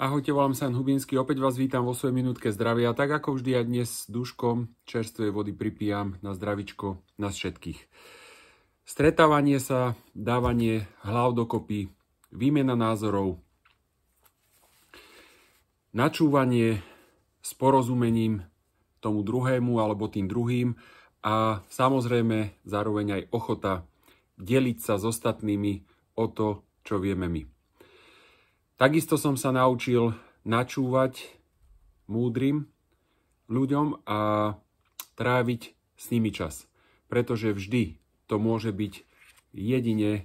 Ahojte, volám sa Jan Hubinský, opäť vás vítam vo svojej minútke zdravia. Tak ako vždy ja dnes s duškom čerstvej vody pripijam na zdravičko nás všetkých. Stretávanie sa, dávanie hlav dokopy, výmena názorov, načúvanie s porozumením tomu druhému alebo tým druhým a samozrejme zároveň aj ochota deliť sa s ostatnými o to, čo vieme my. Takisto som sa naučil načúvať múdrym ľuďom a tráviť s nimi čas. Pretože vždy to môže byť jedine e,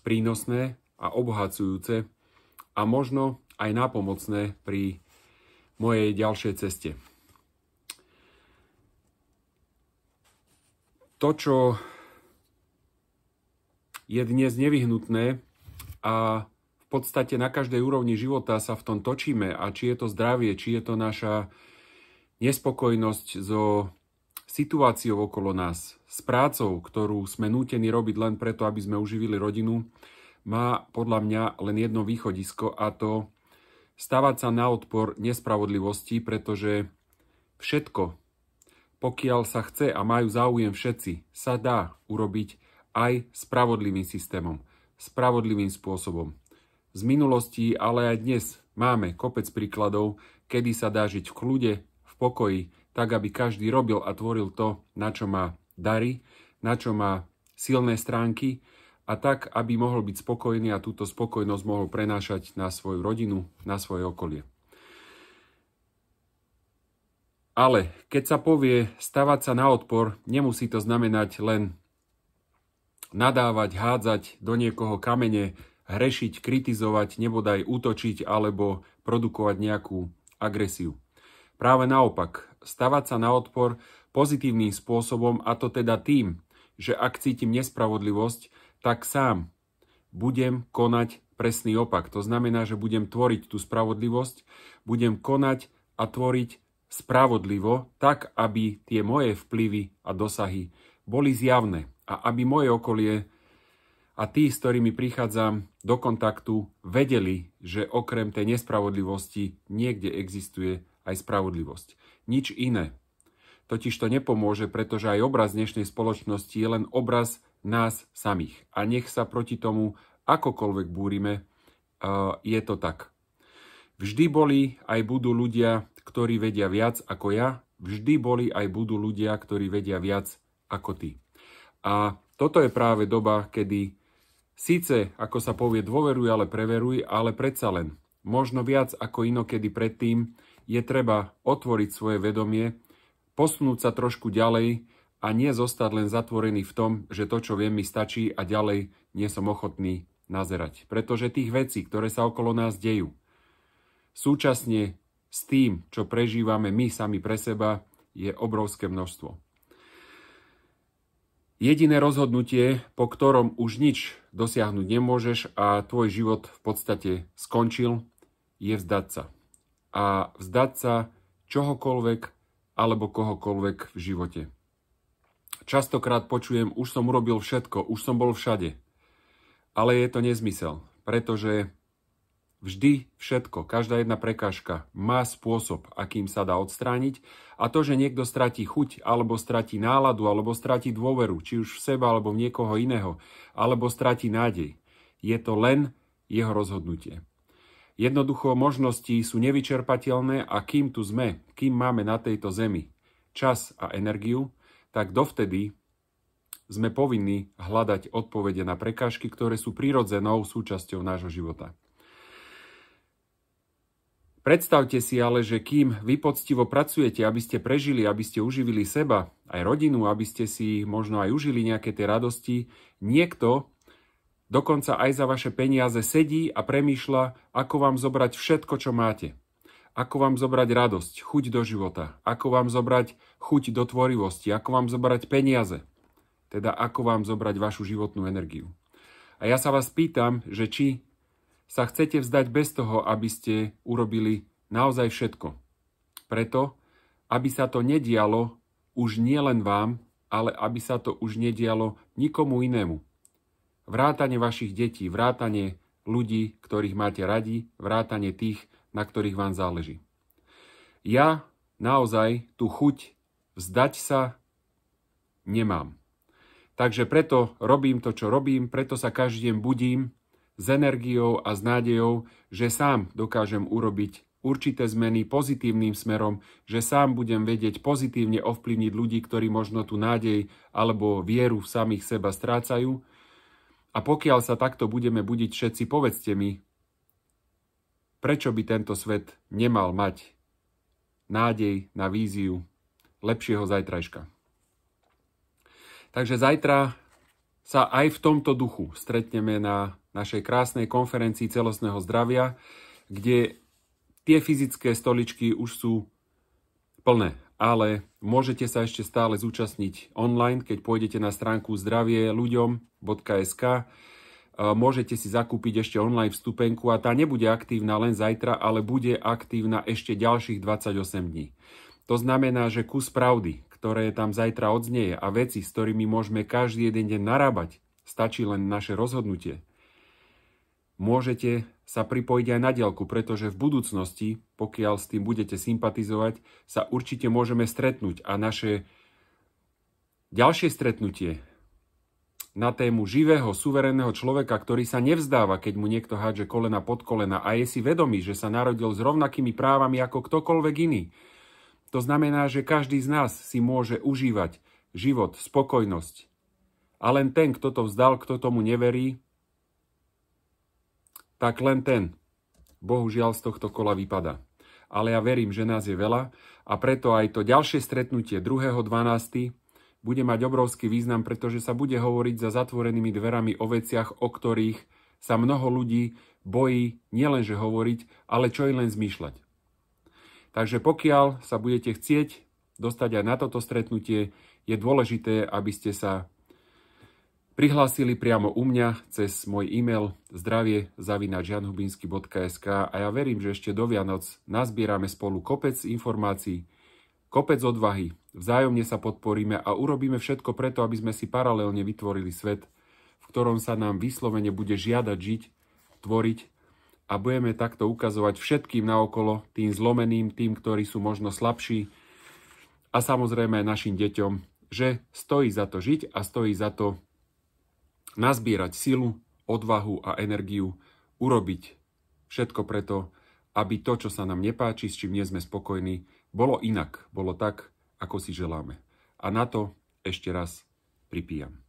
prínosné a obohacujúce a možno aj nápomocné pri mojej ďalšej ceste. To, čo je dnes nevyhnutné, a v podstate na každej úrovni života sa v tom točíme a či je to zdravie, či je to naša nespokojnosť so situáciou okolo nás, s prácou, ktorú sme nútení robiť len preto, aby sme uživili rodinu, má podľa mňa len jedno východisko a to stavať sa na odpor nespravodlivosti, pretože všetko, pokiaľ sa chce a majú záujem všetci, sa dá urobiť aj spravodlivým systémom spravodlivým spôsobom. Z minulosti, ale aj dnes máme kopec príkladov, kedy sa dá žiť v kľude, v pokoji, tak aby každý robil a tvoril to, na čo má dary, na čo má silné stránky a tak, aby mohol byť spokojný a túto spokojnosť mohol prenášať na svoju rodinu, na svoje okolie. Ale keď sa povie stavať sa na odpor, nemusí to znamenať len nadávať, hádzať do niekoho kamene, hrešiť, kritizovať, nebodaj útočiť alebo produkovať nejakú agresiu. Práve naopak, stavať sa na odpor pozitívnym spôsobom a to teda tým, že ak cítim nespravodlivosť, tak sám budem konať presný opak. To znamená, že budem tvoriť tú spravodlivosť, budem konať a tvoriť spravodlivo, tak aby tie moje vplyvy a dosahy boli zjavné a aby moje okolie a tí, s ktorými prichádzam do kontaktu, vedeli, že okrem tej nespravodlivosti niekde existuje aj spravodlivosť. Nič iné. Totiž to nepomôže, pretože aj obraz dnešnej spoločnosti je len obraz nás samých. A nech sa proti tomu akokoľvek búrime, e, je to tak. Vždy boli aj budú ľudia, ktorí vedia viac ako ja, vždy boli aj budú ľudia, ktorí vedia viac ako ty. A toto je práve doba, kedy síce, ako sa povie, dôveruj, ale preveruj, ale predsa len, možno viac ako inokedy predtým, je treba otvoriť svoje vedomie, posunúť sa trošku ďalej a nie zostať len zatvorený v tom, že to, čo viem, mi stačí a ďalej nie som ochotný nazerať. Pretože tých vecí, ktoré sa okolo nás dejú, súčasne s tým, čo prežívame my sami pre seba, je obrovské množstvo. Jediné rozhodnutie, po ktorom už nič dosiahnuť nemôžeš a tvoj život v podstate skončil, je vzdať sa. A vzdať sa čohokoľvek alebo kohokoľvek v živote. Častokrát počujem, už som urobil všetko, už som bol všade. Ale je to nezmysel, pretože Vždy všetko, každá jedna prekážka má spôsob, akým sa dá odstrániť a to, že niekto stratí chuť, alebo stratí náladu, alebo stratí dôveru, či už v seba, alebo v niekoho iného, alebo stratí nádej, je to len jeho rozhodnutie. Jednoducho možnosti sú nevyčerpateľné a kým tu sme, kým máme na tejto zemi čas a energiu, tak dovtedy sme povinní hľadať odpovede na prekážky, ktoré sú prirodzenou súčasťou nášho života. Predstavte si ale, že kým vy poctivo pracujete, aby ste prežili, aby ste uživili seba, aj rodinu, aby ste si možno aj užili nejaké tie radosti, niekto dokonca aj za vaše peniaze sedí a premýšľa, ako vám zobrať všetko, čo máte. Ako vám zobrať radosť, chuť do života, ako vám zobrať chuť do tvorivosti, ako vám zobrať peniaze, teda ako vám zobrať vašu životnú energiu. A ja sa vás pýtam, že či sa chcete vzdať bez toho, aby ste urobili naozaj všetko. Preto, aby sa to nedialo už nie len vám, ale aby sa to už nedialo nikomu inému. Vrátanie vašich detí, vrátanie ľudí, ktorých máte radi, vrátanie tých, na ktorých vám záleží. Ja naozaj tú chuť vzdať sa nemám. Takže preto robím to, čo robím, preto sa každý deň budím, s energiou a s nádejou, že sám dokážem urobiť určité zmeny pozitívnym smerom, že sám budem vedieť pozitívne ovplyvniť ľudí, ktorí možno tú nádej alebo vieru v samých seba strácajú. A pokiaľ sa takto budeme budiť všetci, povedzte mi, prečo by tento svet nemal mať nádej na víziu lepšieho zajtrajška. Takže zajtra sa aj v tomto duchu stretneme na našej krásnej konferencii celostného zdravia, kde tie fyzické stoličky už sú plné, ale môžete sa ešte stále zúčastniť online, keď pôjdete na stránku zdravieľuďom.sk. E, môžete si zakúpiť ešte online vstupenku a tá nebude aktívna len zajtra, ale bude aktívna ešte ďalších 28 dní. To znamená, že kus pravdy, ktoré tam zajtra odznieje a veci, s ktorými môžeme každý jeden deň narábať, stačí len naše rozhodnutie, Môžete sa pripojiť aj na diaľku, pretože v budúcnosti, pokiaľ s tým budete sympatizovať, sa určite môžeme stretnúť a naše ďalšie stretnutie na tému živého, suverénneho človeka, ktorý sa nevzdáva, keď mu niekto hádže kolena pod kolena a je si vedomý, že sa narodil s rovnakými právami ako ktokoľvek iný. To znamená, že každý z nás si môže užívať život, spokojnosť. A len ten, kto to vzdal, kto tomu neverí, tak len ten, bohužiaľ, z tohto kola vypada. Ale ja verím, že nás je veľa a preto aj to ďalšie stretnutie 2.12. bude mať obrovský význam, pretože sa bude hovoriť za zatvorenými dverami o veciach, o ktorých sa mnoho ľudí bojí nielenže hovoriť, ale čo i len zmýšľať. Takže pokiaľ sa budete chcieť dostať aj na toto stretnutie, je dôležité, aby ste sa prihlásili priamo u mňa cez môj e-mail zdravie a ja verím, že ešte do Vianoc nazbierame spolu kopec informácií, kopec odvahy, vzájomne sa podporíme a urobíme všetko preto, aby sme si paralelne vytvorili svet, v ktorom sa nám vyslovene bude žiadať žiť, tvoriť a budeme takto ukazovať všetkým naokolo, tým zlomeným, tým, ktorí sú možno slabší a samozrejme aj našim deťom, že stojí za to žiť a stojí za to nazbierať silu, odvahu a energiu, urobiť všetko preto, aby to, čo sa nám nepáči, s čím nie sme spokojní, bolo inak, bolo tak, ako si želáme. A na to ešte raz pripíjam.